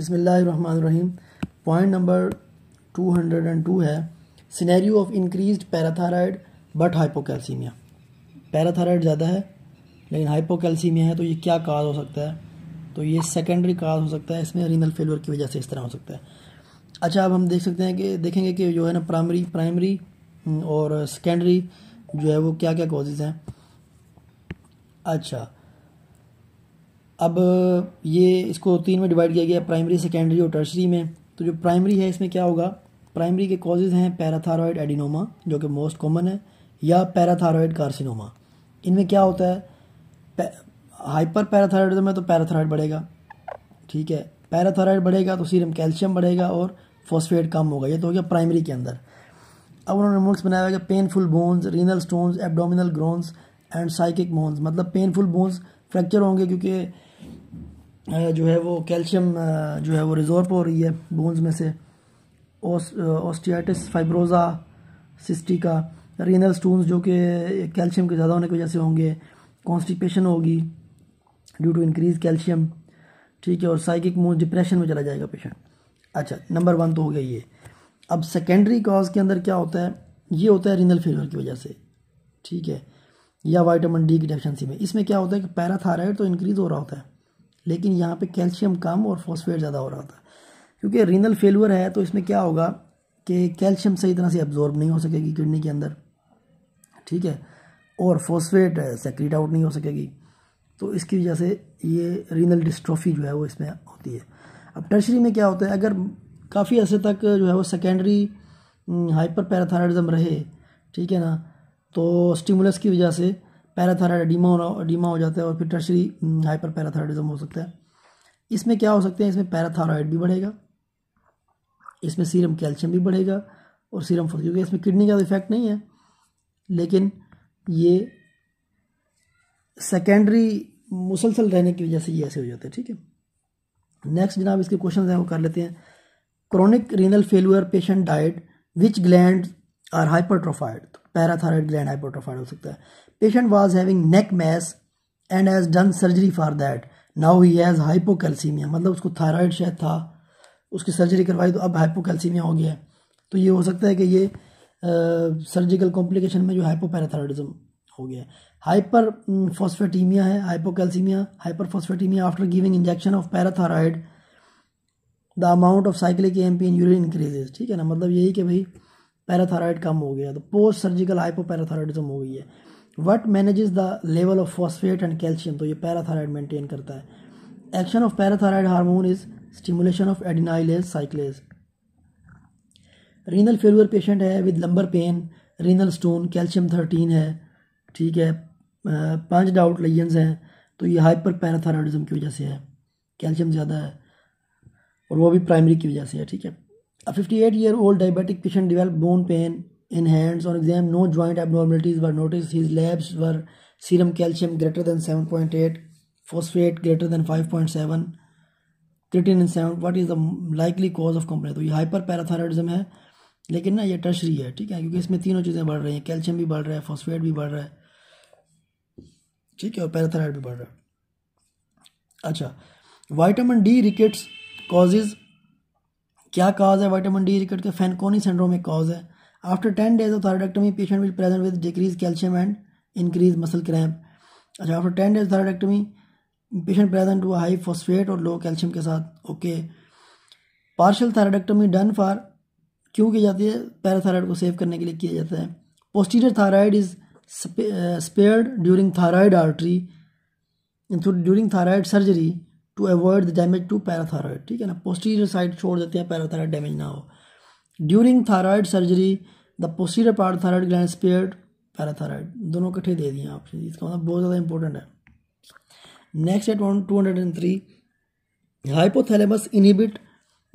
बिसमीम point number two hundred and two है scenario of increase parathyroid but hypocalcaemia parathyroid ज़्यादा है लेकिन हाइपोकैल्सीमिया है तो ये क्या काज हो सकता है तो ये सेकेंडरी काज हो सकता है इसमें रीनल फेलियर की वजह से इस तरह हो सकता है अच्छा अब हम देख सकते हैं कि देखेंगे कि जो है ना प्राइमरी हम्म, प्राइमरी और सेकेंडरी जो है वो क्या क्या कॉजेज़ हैं अच्छा अब ये इसको तीन में डिवाइड किया गया प्राइमरी सेकेंडरी और टर्सरी में तो जो प्राइमरी है इसमें क्या होगा प्राइमरी के कॉजेज़ हैं पैराथायरॉयड एडिनोमा जो कि मोस्ट कॉमन है या पैराथायरॉयड कार्सिनोमा इनमें क्या होता है हाइपर पैराथायरॉयडिज्म में तो पैराथायरॉयड बढ़ेगा ठीक है पैराथायरॉयड बढ़ेगा तो सीरम कैल्शियम बढ़ेगा और फॉस्फेट कम होगा ये तो हो गया प्राइमरी के अंदर अब उन्होंने मुल्क बनाया हुआ है painful bones renal stones abdominal groans and psychic bones मतलब पेनफुल बोन्स फ्रैक्चर होंगे क्योंकि जो है वो कैल्शियम जो है वो रिजॉर्व हो रही है बोन्स में से osteitis fibrosa cystica renal stones जो कि कैल्शियम के ज़्यादा होने की वजह से होंगे कॉन्स्टिपेशन होगी ड्यू टू इंक्रीज कैल्शियम ठीक है और साइकिक मूड डिप्रेशन में चला जाएगा पेशेंट अच्छा नंबर वन तो हो गया ये अब सेकेंडरी कॉज के अंदर क्या होता है ये होता है रीनल फेलियर की वजह से ठीक है या वाइटामिन डी की डेफिशिएंसी में इसमें क्या होता है कि पैराथायराइड तो इंक्रीज़ हो रहा होता है लेकिन यहाँ पे कैल्शियम कम और फॉस्फेट ज़्यादा हो रहा था क्योंकि रीनल फेलअर है तो इसमें क्या होगा कि कैल्शियम सही तरह से एब्जॉर्ब नहीं हो सकेगी किडनी के अंदर ठीक है और फॉस्फेट सेक्रीट आउट नहीं हो सकेगी तो इसकी वजह से ये रीनल डिस्ट्रॉफी जो है वो इसमें होती है अब टर्शरी में क्या होता है अगर काफ़ी अर्से तक जो है वो सेकेंडरी हाइपर पैराथायरॉयडिज्म रहे ठीक है ना तो स्टिमुलस की वजह से पैराथायरॉयड एडिमा होना एडीमा हो जाता है और फिर टर्शरी हम्म, हाइपर पैराथायरॉयडिज्म हो सकता है इसमें क्या हो सकते हैं इसमें पैराथायरॉयड भी बढ़ेगा इसमें सीरम कैल्शियम भी बढ़ेगा और सीरम फॉर क्योंकि इसमें किडनी का तो इफेक्ट नहीं है लेकिन ये सेकेंडरी मुसलसल रहने की वजह से ये ऐसे हो जाते हैं ठीक है नेक्स्ट जनाब इसके क्वेश्चन हैं वो कर लेते हैं chronic renal failure patient diet which gland are hypertrophied parathyroid gland hypertrophied हो सकता है patient was having neck mass and has done surgery for that now he has hypocalcaemia मतलब उसको थायराइड शायद था उसकी सर्जरी करवाई तो अब हाइपोकैल्सीमिया हो गया है तो ये हो सकता है कि ये सर्जिकल कॉम्प्लिकेशन में जो हाइपोपैराथायरॉयडिज्म हो गया हाइपर फोस्फेटीमिया है hypocalcaemia hyperphosphataemia after giving injection of parathyroid the amount of cyclic A M P in urine increases ठीक है ना मतलब यही कि भाई पैराथायरॉयड कम हो गया तो पोस्ट सर्जिकल हाइपोपैराथायरॉइडिज्म हो गई है what manages the level of phosphate and calcium तो ये पैराथायरॉयड मेंटेन करता है action of parathyroid hormone is stimulation of adenylate cyclase renal failure patient है with lumbar pain renal stone calcium thirteen है ठीक है पांच डाउट लेजेंस हैं तो ये हाइपर पैराथायरॉयडिज्म की वजह से है कैल्शियम ज़्यादा है और वो भी प्राइमरी की वजह से है ठीक है A 58 year old diabetic patient developed bone pain in hands on exam. No joint abnormalities were noticed. His labs were serum calcium greater than 7.8, phosphate greater than 5.7, creatinine in 7. What is the likely cause of complaint? So, this हाइपरपैराथायरॉयडिज्म है But it is tertiary. है ठीक है क्योंकि इसमें तीनों are बढ़ रही हैं कैल्शियम भी बढ़ रहा है फॉस्फेट भी बढ़ रहा है ठीक है और पैराथायरॉयड क्या कॉज है वाइटामिन डी रिकट के फैनकोनी सिंड्रोम एक कॉज है after ten days of thyroidectomy patient will present with decrease calcium and increase muscle cramp अच्छा after ten days thyroidectomy patient present हुआ हाई फॉस्फेट और low calcium के साथ okay partial thyroidectomy done for क्यों की जाती है पैराथायराइड को सेव करने के लिए किया जाता है posterior thyroid is spared during thyroid artery during thyroid surgery to avoid the damage to parathyroid ठीक है ना पोस्टीरियर साइड छोड़ देते हैं पैराथायरॉयड डैमेज ना हो during thyroid surgery the posterior thyroid gland spared parathyroid दोनों कटे दे दिए आपसे इसका मतलब बहुत ज़्यादा इंपॉर्टेंट है next eight one two hundred and three hypothalamus inhibit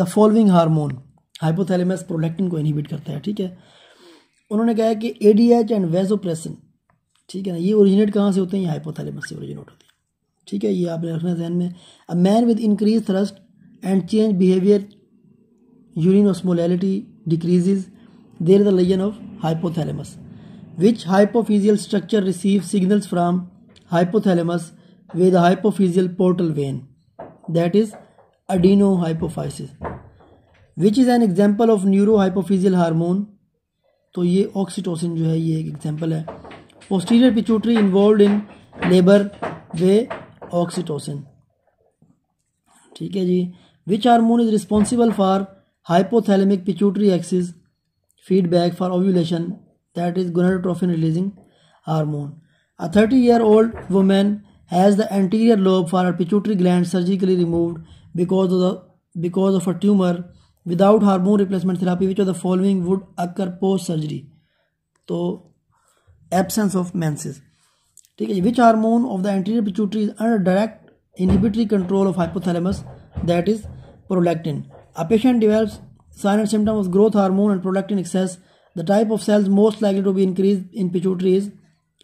the following hormone hypothalamus prolactin को इनहिबिट करता है ठीक है उन्होंने कहा है कि A D H and vasopressin ठीक है ना ये ओरिजिनेट कहाँ से होते हैं ये हाइपोथैलेमस से ओरिजिनेट होते हैं ठीक है ये आपने रखना जहन में a man with increase thirst and change behaviour urine osmolality decreases there the lesion of hypothalamus which hypophyseal structure receive signals from hypothalamus with hypophyseal portal vein that is adenohypophysis which is an example of neurohypophyseal hormone तो ये oxytocin जो है ये एक एग्जाम्पल है posterior pituitary involve in labour वे oxytocin ठीक है जी which hormone is responsible for hypothalamic pituitary axis feedback for ovulation that is gonadotrophin releasing hormone a thirty year old women has the anterior lobe for her pituitary gland surgically removed because of the because of a tumour without hormone replacement therapy which of the following would occur post surgery तो absence of menses ठीक है which hormone of the anterior pituitary is under direct inhibitory control of hypothalamus that is prolactin a patient develop sign and symptom of growth hormone and prolactin excess the type of cells most likely to be increase in pituitary is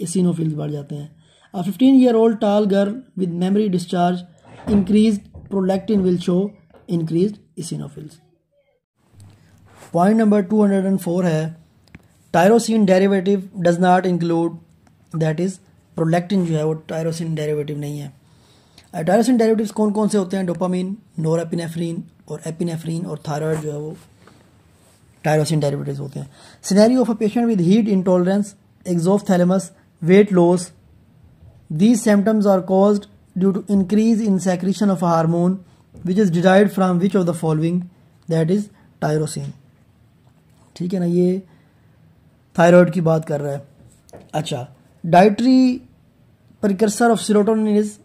eosinophils बढ़ जाते हैं a fifteen year old tall girl with mammary discharge increase prolactin will show increase eosinophils point number two hundred and four है tyrosine derivative does not include that is prolactin जो है वो tyrosine derivative नहीं है tyrosine derivatives कौन कौन से होते हैं डोपामिन नोरापिनेफ्रीन और एपिनेफ्रीन और थायराइड जो है वो टायरोसिन डेरिवेटिव्स होते हैं scenario of a patient with heat intolerance exophthalmos weight loss these symptoms are caused due to increase in secretion of a which is derived from which of the following that is tyrosine ठीक है ना ये thyroid की बात कर रहा है अच्छा dietary precursor of serotonin is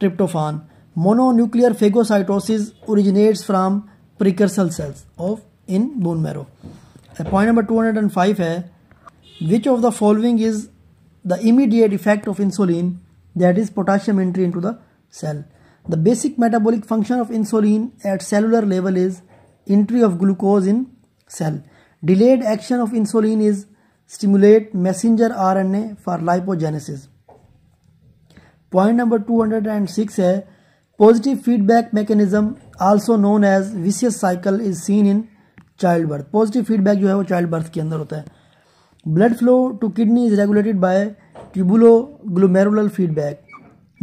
tryptophan mononuclear phagocytosis originates from precursor cells of in bone marrow point number 205 है which of the following is the immediate effect of insulin that is potassium entry into the cell the basic metabolic function of insulin at cellular level is entry of glucose in cell delayed action of insulin is stimulate messenger RNA for lipogenesis. Point number 206 है positive feedback mechanism also known as vicious cycle is seen in childbirth. Positive feedback जो है वो childbirth के अंदर होता है blood flow to kidney is regulated by tubuloglomerular feedback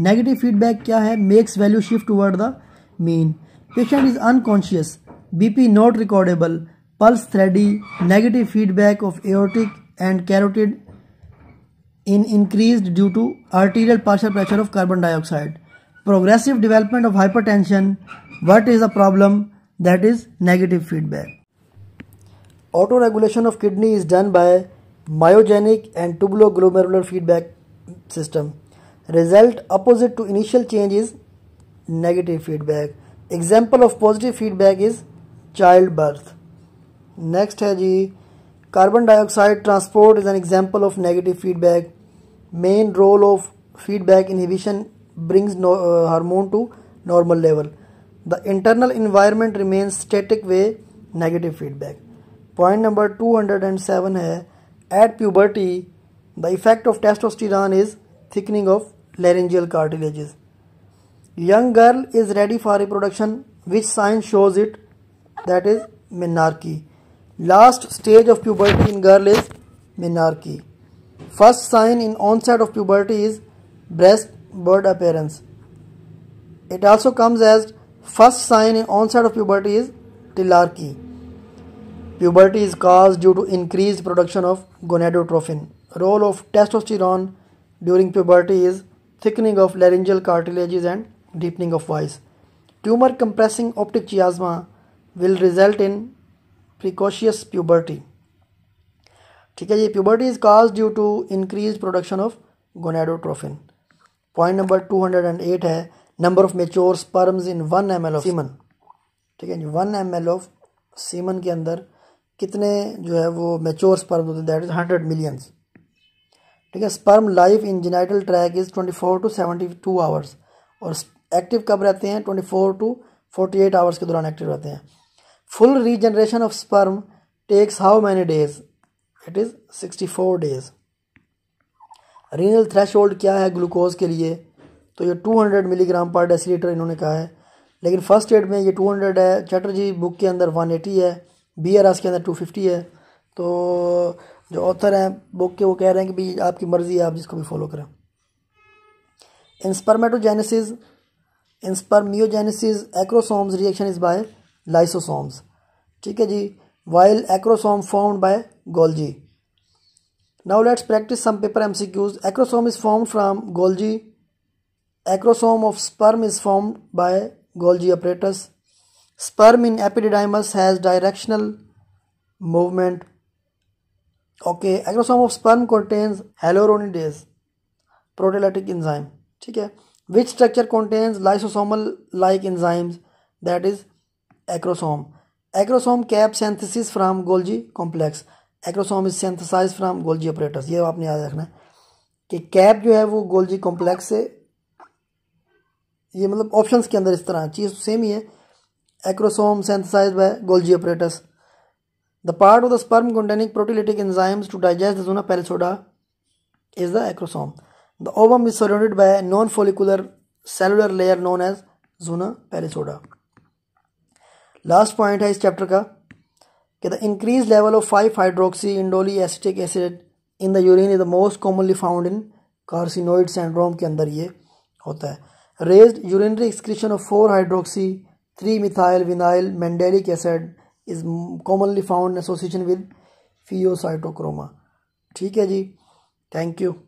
negative feedback क्या है makes value shift toward the mean patient is unconscious BP not recordable pulse thready negative feedback of aortic and carotid in increased due to arterial partial pressure of carbon dioxide. Progressive development of hypertension. What is the problem? That is negative feedback. Autoregulation of kidney is done by myogenic and tubuloglomerular feedback system. Result opposite to initial change is negative feedback. Example of positive feedback is childbirth. Next is. Carbon dioxide transport is an example of negative feedback. Main role of feedback inhibition brings no, uh, hormone to normal level. The internal environment remains static way negative feedback. Point number 207 है at puberty the effect of testosterone is thickening of laryngeal cartilages. Young girl is ready for reproduction which sign shows it that is menarche. Last stage of puberty in girl is menarche. First sign in onset of puberty is breast bud appearance. It also comes as first sign in onset of puberty is telarche. Puberty is caused due to increased production of gonadotrophin. Role of testosterone during puberty is thickening of laryngeal cartilages and deepening of voice. Tumor compressing optic chiasma will result in precocious puberty ठीक है ये puberty is cause due to increase production of gonadotrophin point number two hundred and eight है number of mature sperms in one M L of semen ठीक है one M L of semen के अंदर कितने जो है वो मेच्योर स्पर्म होते हैं दैट इज हंड्रेड मिलियंस ठीक है sperm life in genital tract is twenty four to seventy two hours और एक्टिव कब रहते हैं twenty four to forty eight hours के दौरान एक्टिव रहते हैं full full regeneration of sperm takes how many days it is 64 days renal hold क्या है ग्लूकोज के लिए तो ये two hundred milligram per decilitre इन्होंने कहा है लेकिन फर्स्ट एड में ये टू हंड्रेड है जी बुक के अंदर वन एटी है बी आर एस के अंदर टू फिफ्टी है तो जो ऑथर हैं बुक के वो कह रहे हैं कि भाई आपकी मर्ज़ी है आप जिसको भी फॉलो करें spermatogenesis spermiogenesis acrosomes reaction is by lysosomes ठीक है जी while acrosome formed by Golgi now let's practice some paper MCQs acrosome is formed from Golgi acrosome of sperm is formed by Golgi apparatus sperm in epididymis has directional movement okay acrosome of sperm contains hyaluronidase proteolytic enzyme ठीक है which structure contains lysosomal like enzymes that is acrosome acrosome cap synthesis from Golgi complex acrosome is synthesize from Golgi operators ये आपने याद रखना है कि cap जो है वो गोल्जी कॉम्प्लेक्स से ये मतलब ऑप्शंस के अंदर इस तरह चीज़ सेम तो ही है acrosome synthesize by Golgi operators the part of the sperm containing proteolytic enzymes to digest zona pellucida is the acrosome the ovum is surrounded by non follicular cellular layer known as zona pellucida last point है इस chapter का कि the increase level of five hydroxy indole acetic acid in the urine is the most commonly found in carcinoid syndrome के अंदर ये होता है raise urinary excretion of four hydroxy three methyl vinyl mandelic acid is commonly found association with फियोसाइटोक्रोमा ठीक है जी thank you